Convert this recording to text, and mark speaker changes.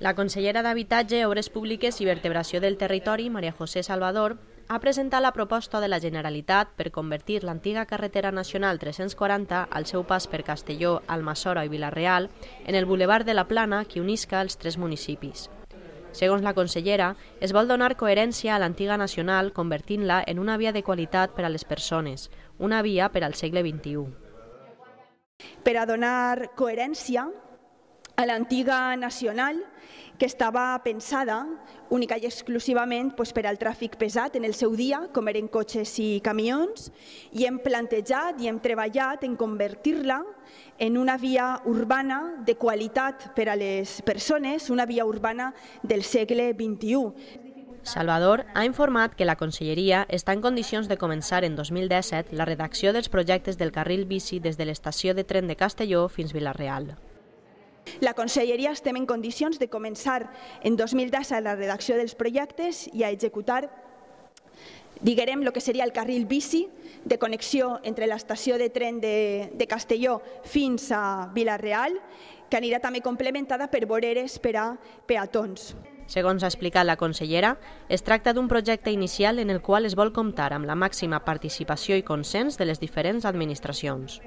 Speaker 1: La consellera d'Habitatge, Obres Públiques i Vertebració del Territori, Maria José Salvador, ha presentat la proposta de la Generalitat per convertir l'antiga carretera nacional 340 al seu pas per Castelló, Almassora i Vilareal en el bulevard de la Plana que unisca els tres municipis. Segons la consellera, es vol donar coherència a l'antiga nacional convertint-la en una via de qualitat per a les persones, una via per al segle XXI.
Speaker 2: Per a donar coherència a l'antiga nacional, que estava pensada única i exclusivament doncs, per al tràfic pesat en el seu dia, com eren cotxes i camions, i hem plantejat i hem treballat en convertir-la en una via urbana de qualitat per a les persones, una via urbana del segle XXI.
Speaker 1: Salvador ha informat que la Conselleria està en condicions de començar en 2017 la redacció dels projectes del carril bici des de l'estació de tren de Castelló fins Vilareal.
Speaker 2: La conselleria estem en condicions de començar en 2010 la redacció dels projectes i a executar diguem el que seria el carril bici de connexió entre l'estació de tren de, de Castelló fins a Vilareal, que anirà també complementada per voreres per a peatons.
Speaker 1: Segons ha explicat la consellera, es tracta d'un projecte inicial en el qual es vol comptar amb la màxima participació i consens de les diferents administracions.